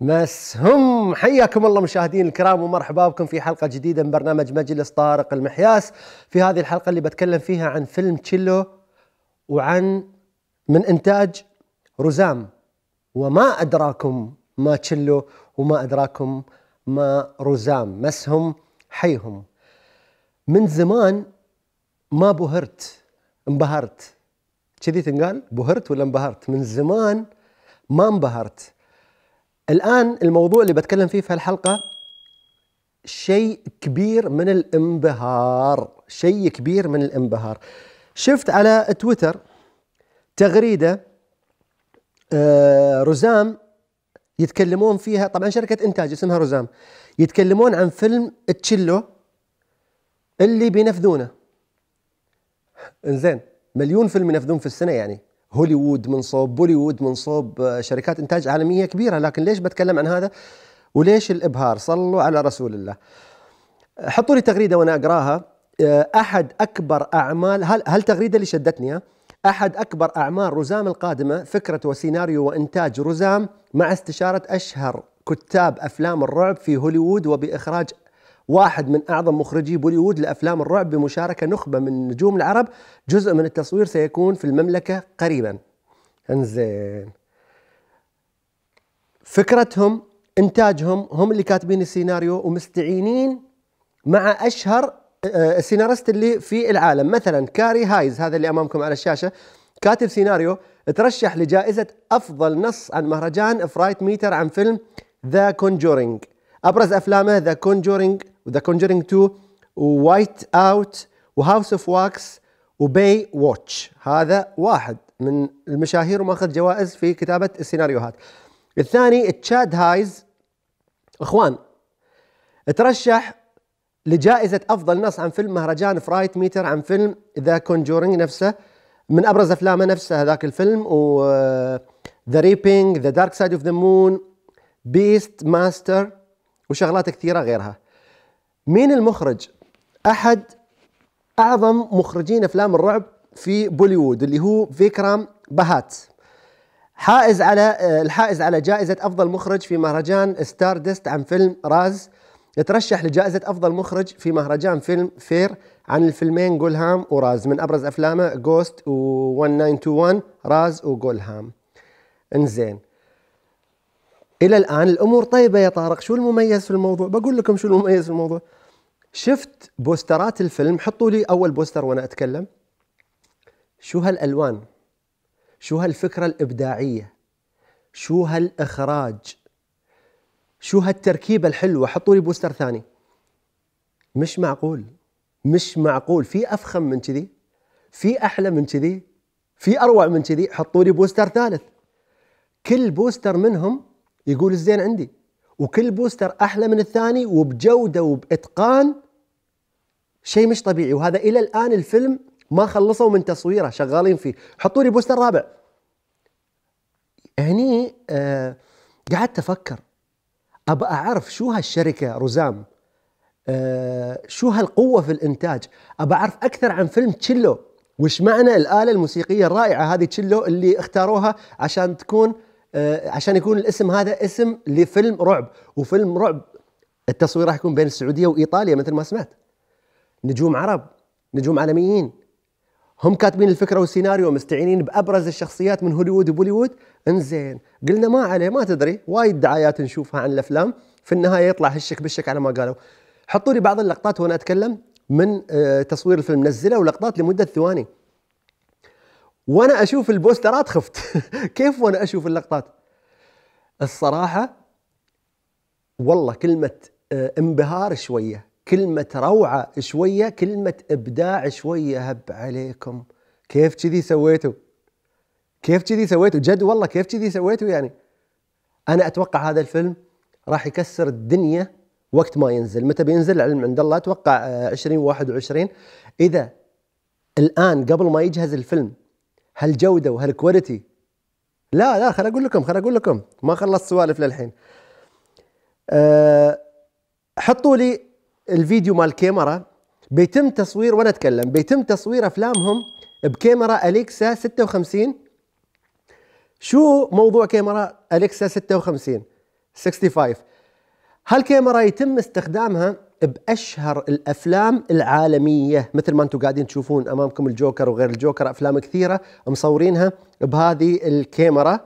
مسهم حياكم الله مشاهدين الكرام ومرحبا بكم في حلقة جديدة من برنامج مجلس طارق المحياس في هذه الحلقة اللي بتكلم فيها عن فيلم تشيلو وعن من إنتاج رزام وما أدراكم ما تشيلو وما أدراكم ما رزام مسهم حيهم من زمان ما بهرت انبهرت كذي تنقال بهرت ولا انبهرت من زمان ما انبهرت الآن الموضوع اللي بتكلم فيه في هالحلقة شيء كبير من الانبهار شيء كبير من الانبهار شفت على تويتر تغريدة آه، رزام يتكلمون فيها طبعا شركة إنتاج اسمها رزام يتكلمون عن فيلم تشيلو اللي بينفذونه انزين مليون فيلم ينفذون في السنة يعني هوليوود من صوب بوليوود من صوب آه، شركات انتاج عالميه كبيره لكن ليش بتكلم عن هذا وليش الابهار صلوا على رسول الله حطوا لي تغريده وانا اقراها آه، احد اكبر اعمال هل هل تغريده اللي شدتني آه، احد اكبر اعمال رزام القادمه فكره وسيناريو وانتاج رزام مع استشاره اشهر كتاب افلام الرعب في هوليوود وباخراج واحد من أعظم مخرجي بوليوود لأفلام الرعب بمشاركة نخبة من نجوم العرب جزء من التصوير سيكون في المملكة قريبا انزين فكرتهم انتاجهم هم اللي كاتبين السيناريو ومستعينين مع اشهر آه، السيناريست اللي في العالم مثلا كاري هايز هذا اللي امامكم على الشاشه كاتب سيناريو ترشح لجائزه افضل نص عن مهرجان فرايت ميتر عن فيلم ذا كونجورينج ابرز افلامه ذا كونجورينج وذا كونجرينج 2 ووايت اوت وهاوس اوف واكس وباي واتش هذا واحد من المشاهير وماخذ جوائز في كتابه السيناريوهات الثاني تشاد هايز اخوان ترشح لجائزة أفضل نص عن فيلم مهرجان فرايت ميتر عن فيلم ذا كونجورينج نفسه من أبرز أفلامه نفسه هذاك الفيلم و ذا ريبينج ذا دارك سايد اوف ذا مون بيست ماستر وشغلات كثيرة غيرها مين المخرج؟ احد اعظم مخرجين افلام الرعب في بوليوود اللي هو فيكرام بهات حائز على آه، الحائز على جائزة أفضل مخرج في مهرجان ستار ديست عن فيلم راز يترشح لجائزة أفضل مخرج في مهرجان فيلم فير عن الفيلمين جولهام وراز من أبرز أفلامه جوست و 1921 راز وجولهام انزين الى الان الامور طيبه يا طارق شو المميز في الموضوع بقول لكم شو المميز في الموضوع شفت بوسترات الفيلم حطوا لي اول بوستر وانا اتكلم شو هالالوان شو هالفكره الابداعيه شو هالاخراج شو هالتركيبه الحلوه حطوا لي بوستر ثاني مش معقول مش معقول في افخم من كذي في احلى من كذي في اروع من كذي حطوا لي بوستر ثالث كل بوستر منهم يقول الزين عندي وكل بوستر احلى من الثاني وبجوده وباتقان شيء مش طبيعي وهذا الى الان الفيلم ما خلصوا من تصويره شغالين فيه حطوا لي بوستر رابع هني آه قعدت افكر ابى اعرف شو هالشركه رزام آه شو هالقوه في الانتاج ابى اعرف اكثر عن فيلم تشيلو وش معنى الاله الموسيقيه الرائعه هذه تشيلو اللي اختاروها عشان تكون آه، عشان يكون الاسم هذا اسم لفيلم رعب وفيلم رعب التصوير راح يكون بين السعوديه وايطاليا مثل ما سمعت نجوم عرب نجوم عالميين هم كاتبين الفكره والسيناريو مستعينين بابرز الشخصيات من هوليوود وبوليوود انزين قلنا ما عليه ما تدري وايد دعايات نشوفها عن الافلام في النهايه يطلع هشك بالشك على ما قالوا حطوا لي بعض اللقطات وانا اتكلم من آه، تصوير الفيلم نزله ولقطات لمده ثواني وانا اشوف البوسترات خفت كيف وانا اشوف اللقطات الصراحه والله كلمه آه، انبهار شويه كلمه روعه شويه كلمه ابداع شويه هب عليكم كيف كذي سويتوا كيف كذي سويتوا جد والله كيف كذي سويتوا يعني انا اتوقع هذا الفيلم راح يكسر الدنيا وقت ما ينزل متى بينزل علم عند الله اتوقع 2021 آه، اذا الان قبل ما يجهز الفيلم هالجوده وهالكواليتي لا لا خل اقول لكم خل اقول لكم ما خلصت سوالف للحين أه حطوا لي الفيديو مال كاميرا بيتم تصوير وانا اتكلم بيتم تصوير افلامهم بكاميرا اليكسا 56 شو موضوع كاميرا اليكسا 56 65 هالكاميرا يتم استخدامها باشهر الافلام العالميه مثل ما انتم قاعدين تشوفون امامكم الجوكر وغير الجوكر افلام كثيره مصورينها بهذه الكاميرا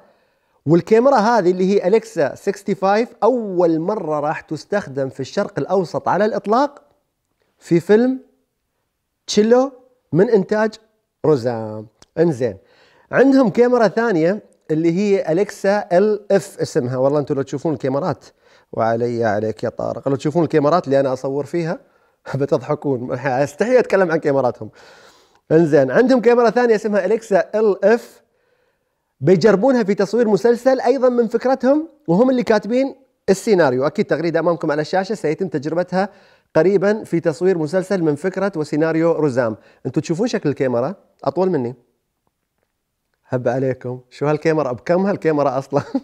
والكاميرا هذه اللي هي اليكسا 65 اول مره راح تستخدم في الشرق الاوسط على الاطلاق في فيلم تشيلو من انتاج روزام انزين عندهم كاميرا ثانيه اللي هي اليكسا ال اف اسمها والله انتم لو تشوفون الكاميرات وعلي عليك يا طارق لو تشوفون الكاميرات اللي انا اصور فيها بتضحكون استحي اتكلم عن كاميراتهم انزين عندهم كاميرا ثانيه اسمها اليكسا ال اف بيجربونها في تصوير مسلسل ايضا من فكرتهم وهم اللي كاتبين السيناريو اكيد تغريده امامكم على الشاشه سيتم تجربتها قريبا في تصوير مسلسل من فكره وسيناريو رزام انتم تشوفون شكل الكاميرا اطول مني هب عليكم شو هالكاميرا بكم هالكاميرا اصلا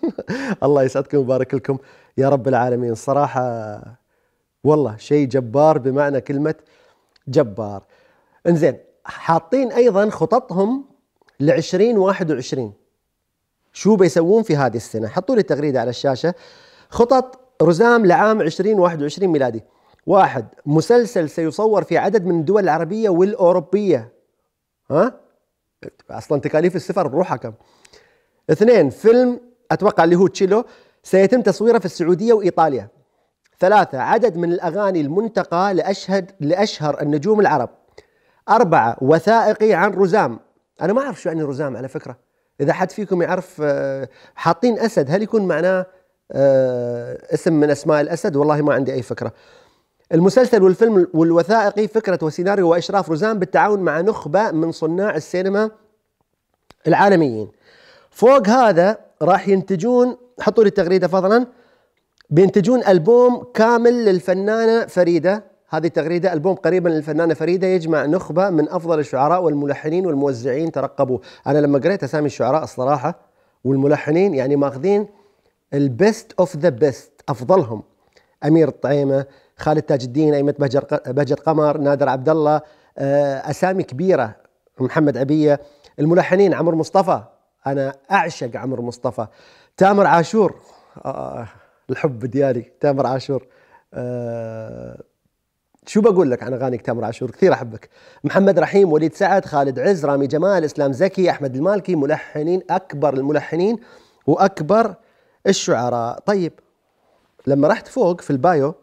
الله يسعدكم ويبارك لكم يا رب العالمين صراحه والله شيء جبار بمعنى كلمه جبار انزين حاطين ايضا خططهم ل 2021 شو بيسوون في هذه السنه حطوا لي تغريده على الشاشه خطط رزام لعام 2021 ميلادي واحد مسلسل سيصور في عدد من الدول العربيه والاوروبيه ها اصلا تكاليف السفر بروحها كم اثنين فيلم اتوقع اللي هو تشيلو سيتم تصويره في السعوديه وايطاليا ثلاثة عدد من الأغاني المنتقى لأشهد لأشهر النجوم العرب أربعة وثائقي عن رزام أنا ما أعرف شو يعني رزام على فكرة إذا حد فيكم يعرف آه، حاطين أسد هل يكون معناه آه، اسم من أسماء الأسد والله ما عندي أي فكرة المسلسل والفيلم والوثائقي فكرة وسيناريو وإشراف روزان بالتعاون مع نخبة من صناع السينما العالميين فوق هذا راح ينتجون حطوا لي التغريدة فضلا بينتجون ألبوم كامل للفنانة فريدة هذه التغريدة ألبوم قريبا للفنانة فريدة يجمع نخبة من أفضل الشعراء والملحنين والموزعين ترقبوه أنا لما قريت أسامي الشعراء الصراحة والملحنين يعني ماخذين البيست اوف ذا بيست أفضلهم أمير الطعيمة خالد تاج الدين أئمة بهجت قمر نادر عبد الله آه، أسامي كبيرة محمد عبية الملحنين عمر مصطفى أنا أعشق عمر مصطفى تامر عاشور آه الحب ديالي تامر عاشور آه شو بقول لك عن اغانيك تامر عاشور كثير احبك محمد رحيم وليد سعد خالد عز رامي جمال اسلام زكي احمد المالكي ملحنين اكبر الملحنين واكبر الشعراء طيب لما رحت فوق في البايو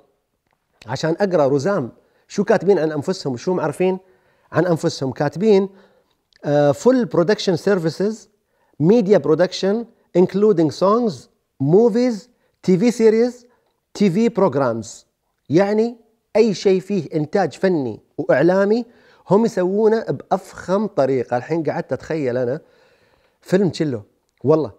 عشان اقرا رزام شو كاتبين عن انفسهم وشو معرفين عن انفسهم كاتبين فول برودكشن سيرفيسز ميديا برودكشن انكلودينج سونجز موفيز تي في سيريز تي في بروجرامز يعني أي شيء فيه إنتاج فني وإعلامي هم يسوونه بأفخم طريقة الحين قعدت أتخيل أنا فيلم تشيلو والله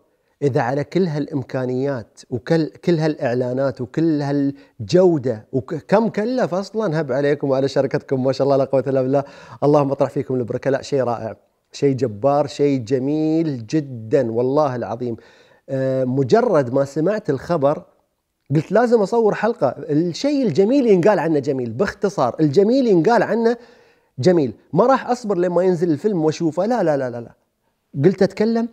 إذا على كل هالإمكانيات وكل كل هالإعلانات وكل هالجودة وكم كلف أصلا هب عليكم وعلى شركتكم ما شاء الله لا قوة إلا بالله اللهم اطرح فيكم البركة لا شيء رائع شيء جبار شيء جميل جدا والله العظيم آه، مجرد ما سمعت الخبر قلت لازم اصور حلقه الشيء الجميل ينقال عنه جميل باختصار الجميل ينقال عنه جميل ما راح اصبر لما ينزل الفيلم واشوفه لا لا لا لا, لا. قلت اتكلم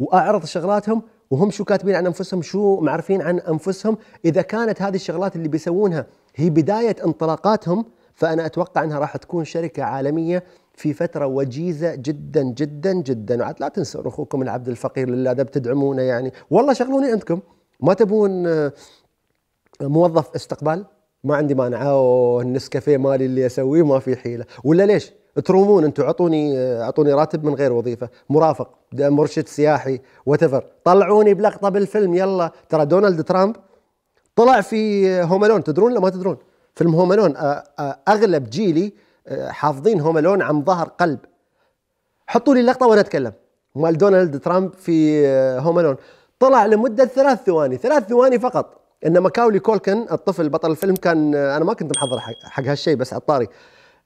واعرض شغلاتهم وهم شو كاتبين عن انفسهم شو معرفين عن انفسهم اذا كانت هذه الشغلات اللي بيسوونها هي بدايه انطلاقاتهم فانا اتوقع انها راح تكون شركه عالميه في فتره وجيزه جدا جدا جدا وعاد لا تنسوا اخوكم العبد الفقير لله ده بتدعمونه يعني والله شغلوني عندكم ما تبون آه، موظف استقبال ما عندي مانع اوه النسكافيه مالي اللي اسويه ما في حيله ولا ليش ترومون انتم اعطوني اعطوني راتب من غير وظيفه، مرافق، مرشد سياحي، وتفر، طلعوني بلقطه بالفيلم يلا ترى دونالد ترامب طلع في هوملون تدرون ولا ما تدرون؟ فيلم هوملون اغلب جيلي حافظين هوملون عن ظهر قلب. حطوا لي اللقطه وانا اتكلم مال دونالد ترامب في هوملون طلع لمده ثلاث ثواني، ثلاث ثواني فقط ان ماكاولي كولكن الطفل بطل الفيلم كان انا ما كنت محضر حق هالشيء بس على الطاري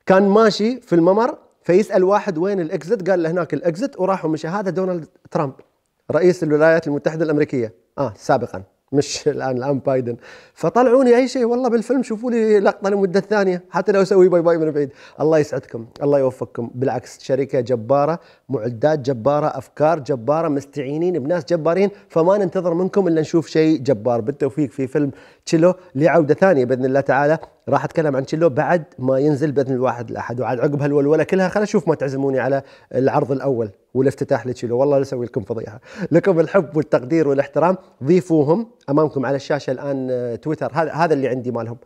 كان ماشي في الممر فيسال واحد وين الاكزت قال له هناك الاكزت وراح ومشى هذا دونالد ترامب رئيس الولايات المتحده الامريكيه اه سابقا مش الان الان بايدن فطلعوني اي شيء والله بالفيلم شوفوا لي لقطه لمده ثانيه حتى لو اسوي باي باي من بعيد الله يسعدكم الله يوفقكم بالعكس شركه جباره معدات جباره افكار جباره مستعينين بناس جبارين فما ننتظر منكم الا نشوف شيء جبار بالتوفيق في فيلم تشيلو لعوده ثانيه باذن الله تعالى راح اتكلم عن تشيلو بعد ما ينزل باذن الواحد الاحد وعاد عقب هالولوله كلها خلينا نشوف ما تعزموني على العرض الاول والافتتاح لتشيلو والله اسوي لكم فضيحه لكم الحب والتقدير والاحترام ضيفوهم امامكم على الشاشه الان آه، تويتر هذا هذا اللي عندي مالهم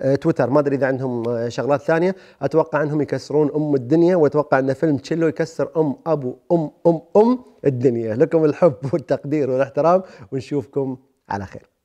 آه، تويتر ما ادري اذا عندهم آه، شغلات ثانيه اتوقع انهم يكسرون ام الدنيا واتوقع ان فيلم تشيلو يكسر ام ابو ام ام ام الدنيا لكم الحب والتقدير والاحترام ونشوفكم على خير